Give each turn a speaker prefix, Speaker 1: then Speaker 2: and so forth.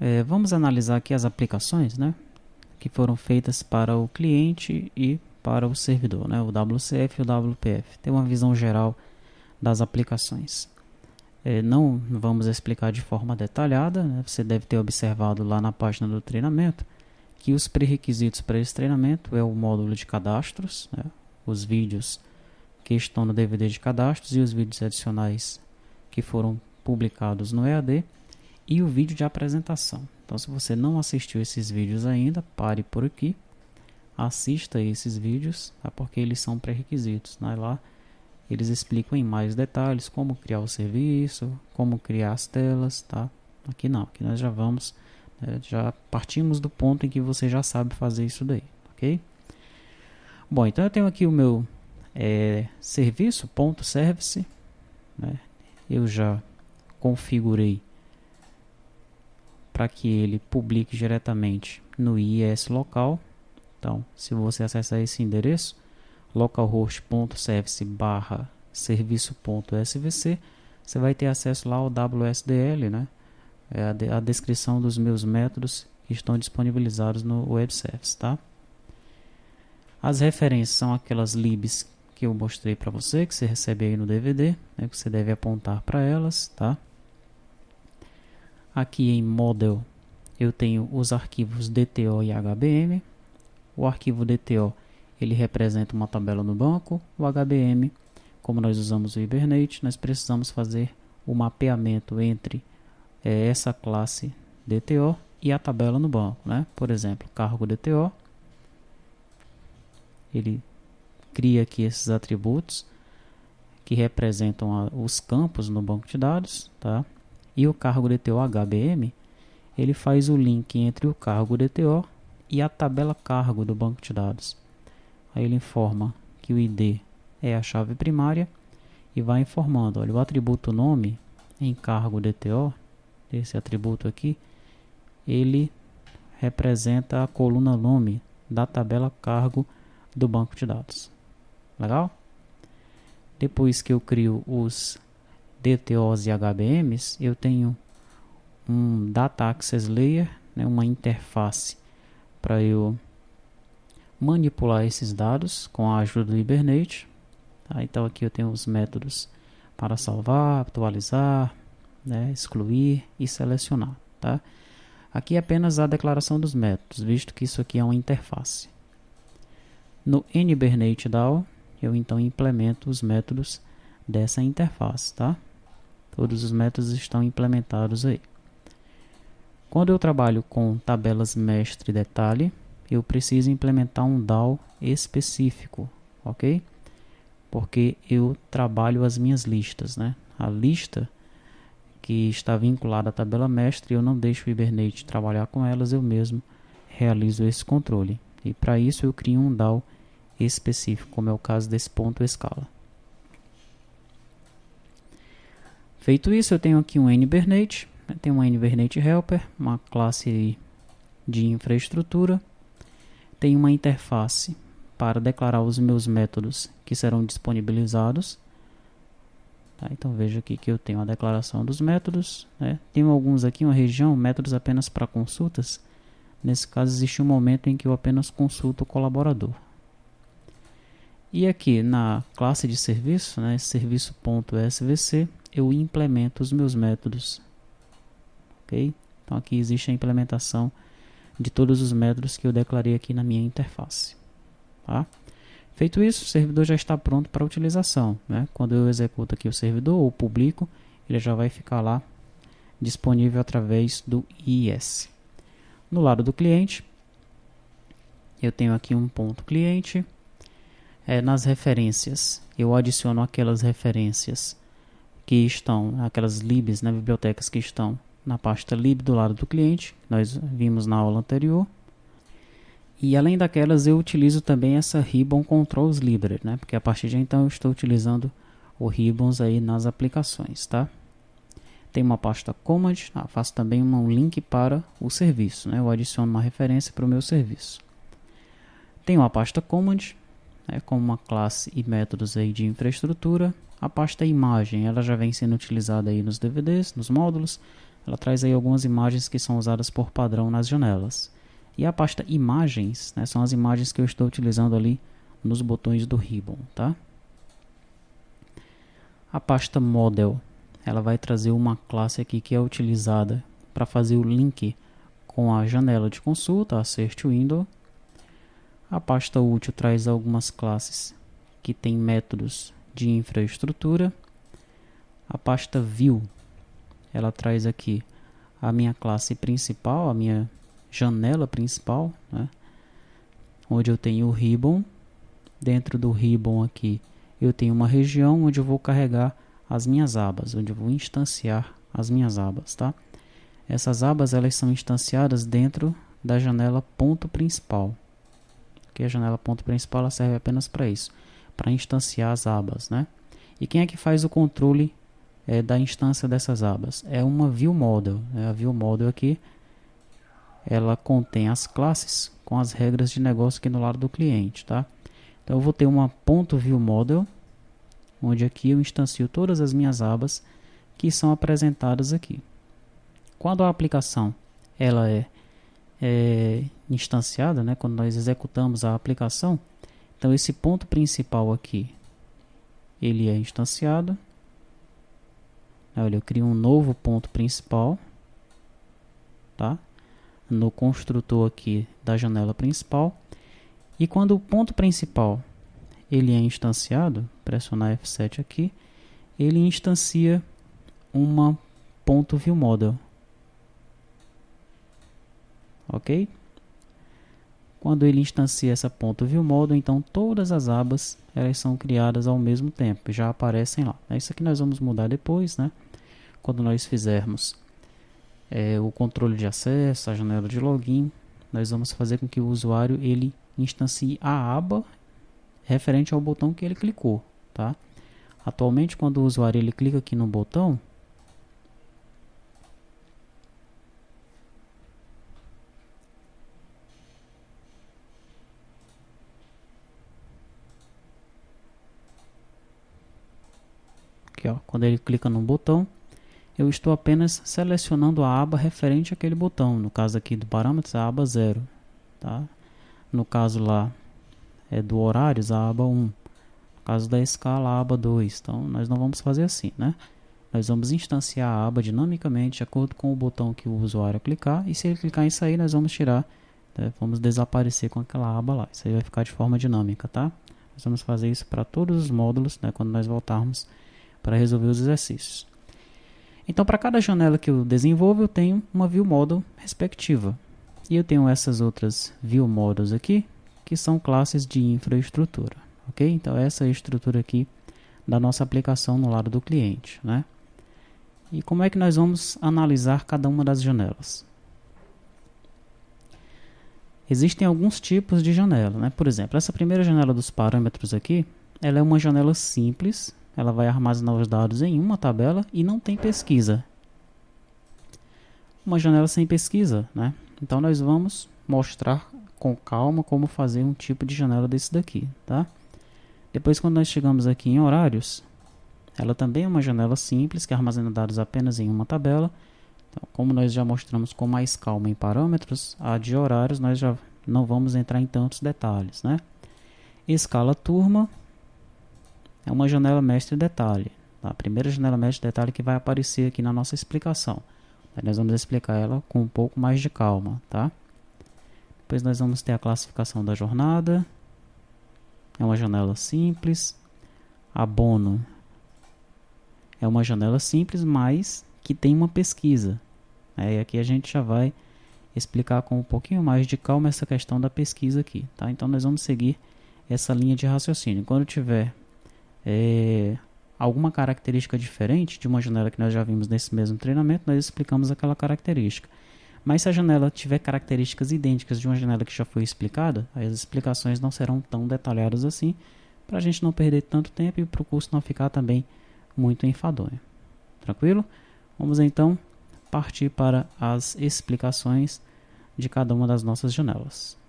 Speaker 1: É, vamos analisar aqui as aplicações né, que foram feitas para o cliente e para o servidor, né, o WCF e o WPF. Tem uma visão geral das aplicações. É, não vamos explicar de forma detalhada, né, você deve ter observado lá na página do treinamento que os pré-requisitos para esse treinamento é o módulo de cadastros, né, os vídeos que estão no DVD de cadastros e os vídeos adicionais que foram publicados no EAD e o vídeo de apresentação. Então, se você não assistiu esses vídeos ainda, pare por aqui, assista esses vídeos, tá? porque eles são pré-requisitos. Né? Lá eles explicam em mais detalhes como criar o serviço, como criar as telas, tá? Aqui não, aqui nós já vamos, né? já partimos do ponto em que você já sabe fazer isso daí, ok? Bom, então eu tenho aqui o meu é, serviço, ponto service, né? Eu já configurei para que ele publique diretamente no IIS local. Então, se você acessar esse endereço, localhost.service barra serviço.svc, você vai ter acesso lá ao WSDL, né? É a, de, a descrição dos meus métodos que estão disponibilizados no web service, tá? As referências são aquelas libs que eu mostrei para você, que você recebe aí no DVD, né, que você deve apontar para elas, tá? Aqui em Model eu tenho os arquivos DTO e HBM. O arquivo DTO ele representa uma tabela no banco. O HBM, como nós usamos o Hibernate, nós precisamos fazer o mapeamento entre é, essa classe DTO e a tabela no banco. Né? Por exemplo, cargo DTO, ele cria aqui esses atributos que representam a, os campos no banco de dados. Tá? e o cargo DTO HBM, ele faz o link entre o cargo DTO e a tabela cargo do banco de dados. Aí ele informa que o ID é a chave primária e vai informando, olha, o atributo nome em cargo DTO, esse atributo aqui, ele representa a coluna nome da tabela cargo do banco de dados. Legal? Depois que eu crio os DTOs e HBMs, eu tenho um Data Access Layer, né, uma interface para eu manipular esses dados com a ajuda do Hibernate. Tá? Então aqui eu tenho os métodos para salvar, atualizar, né, excluir e selecionar. Tá? Aqui é apenas a declaração dos métodos, visto que isso aqui é uma interface. No nbernate DAO, eu então implemento os métodos dessa interface. Tá? Todos os métodos estão implementados aí. Quando eu trabalho com tabelas mestre detalhe, eu preciso implementar um DAO específico, ok? Porque eu trabalho as minhas listas, né? A lista que está vinculada à tabela mestre, eu não deixo o Hibernate trabalhar com elas, eu mesmo realizo esse controle. E para isso eu crio um DAO específico, como é o caso desse ponto escala. Feito isso, eu tenho aqui um nbernate, tem um nbernate helper, uma classe de infraestrutura, tem uma interface para declarar os meus métodos que serão disponibilizados. Tá, então veja aqui que eu tenho a declaração dos métodos. Né? Tenho alguns aqui, uma região, métodos apenas para consultas. Nesse caso, existe um momento em que eu apenas consulto o colaborador. E aqui na classe de serviço, né, serviço.svc, eu implemento os meus métodos. Ok? Então aqui existe a implementação de todos os métodos que eu declarei aqui na minha interface. Tá? Feito isso, o servidor já está pronto para utilização. Né? Quando eu executo aqui o servidor ou publico, ele já vai ficar lá disponível através do IIS. No lado do cliente, eu tenho aqui um ponto cliente. É, nas referências, eu adiciono aquelas referências que estão, aquelas libs, né, bibliotecas que estão na pasta lib do lado do cliente, nós vimos na aula anterior. E além daquelas, eu utilizo também essa Ribbon Controls Library, né? Porque a partir de então eu estou utilizando o Ribbons aí nas aplicações, tá? Tem uma pasta Command, ah, faço também um link para o serviço, né? Eu adiciono uma referência para o meu serviço. Tem uma pasta Command, né? com uma classe e métodos aí de infraestrutura a pasta imagem, ela já vem sendo utilizada aí nos DVDs, nos módulos. Ela traz aí algumas imagens que são usadas por padrão nas janelas. E a pasta imagens, né, são as imagens que eu estou utilizando ali nos botões do ribbon, tá? A pasta model, ela vai trazer uma classe aqui que é utilizada para fazer o link com a janela de consulta, a Search Window. A pasta útil traz algumas classes que têm métodos de infraestrutura. A pasta View, ela traz aqui a minha classe principal, a minha janela principal, né? onde eu tenho o ribbon. Dentro do ribbon aqui, eu tenho uma região onde eu vou carregar as minhas abas, onde eu vou instanciar as minhas abas, tá? Essas abas elas são instanciadas dentro da janela ponto principal. Que a janela ponto principal ela serve apenas para isso para instanciar as abas. Né? E quem é que faz o controle é, da instância dessas abas? É uma view model. Né? A view model aqui ela contém as classes com as regras de negócio aqui no lado do cliente. Tá? Então eu vou ter uma ponto view model, onde aqui eu instancio todas as minhas abas que são apresentadas aqui. Quando a aplicação ela é, é instanciada, né, quando nós executamos a aplicação, então esse ponto principal aqui, ele é instanciado. Olha, eu crio um novo ponto principal, tá? No construtor aqui da janela principal. E quando o ponto principal ele é instanciado, pressionar F7 aqui, ele instancia uma ponto view model. OK? Quando ele instancia essa ponta ViewModel, então todas as abas elas são criadas ao mesmo tempo, já aparecem lá. É isso aqui nós vamos mudar depois, né? Quando nós fizermos é, o controle de acesso, a janela de login, nós vamos fazer com que o usuário ele instancie a aba referente ao botão que ele clicou, tá? Atualmente, quando o usuário ele clica aqui no botão, aqui, ó, quando ele clica no botão, eu estou apenas selecionando a aba referente àquele botão. No caso aqui do parâmetros, a aba 0. Tá? No caso lá é do horários, a aba 1. Um. No caso da escala, a aba 2. Então, nós não vamos fazer assim, né? Nós vamos instanciar a aba dinamicamente de acordo com o botão que o usuário clicar. E se ele clicar em sair, nós vamos tirar, né? vamos desaparecer com aquela aba lá. Isso aí vai ficar de forma dinâmica, tá? Nós vamos fazer isso para todos os módulos, né? Quando nós voltarmos para resolver os exercícios. Então, para cada janela que eu desenvolvo, eu tenho uma view model respectiva. E eu tenho essas outras view models aqui, que são classes de infraestrutura. Ok? Então, essa é a estrutura aqui da nossa aplicação no lado do cliente. Né? E como é que nós vamos analisar cada uma das janelas? Existem alguns tipos de janela. Né? Por exemplo, essa primeira janela dos parâmetros aqui, ela é uma janela simples, ela vai armazenar os dados em uma tabela e não tem pesquisa. Uma janela sem pesquisa, né? Então nós vamos mostrar com calma como fazer um tipo de janela desse daqui, tá? Depois quando nós chegamos aqui em horários, ela também é uma janela simples que é armazena dados apenas em uma tabela. Então, como nós já mostramos com mais calma em parâmetros, a de horários nós já não vamos entrar em tantos detalhes, né? Escala turma é uma janela mestre detalhe. Tá? A primeira janela mestre detalhe que vai aparecer aqui na nossa explicação. Aí nós vamos explicar ela com um pouco mais de calma, tá? Depois nós vamos ter a classificação da jornada. É uma janela simples. Abono é uma janela simples, mas que tem uma pesquisa. É, e aqui a gente já vai explicar com um pouquinho mais de calma essa questão da pesquisa aqui, tá? Então nós vamos seguir essa linha de raciocínio. Quando tiver é, alguma característica diferente de uma janela que nós já vimos nesse mesmo treinamento, nós explicamos aquela característica. Mas se a janela tiver características idênticas de uma janela que já foi explicada, as explicações não serão tão detalhadas assim, para a gente não perder tanto tempo e para o curso não ficar também muito enfadonho. Tranquilo? Vamos então partir para as explicações de cada uma das nossas janelas.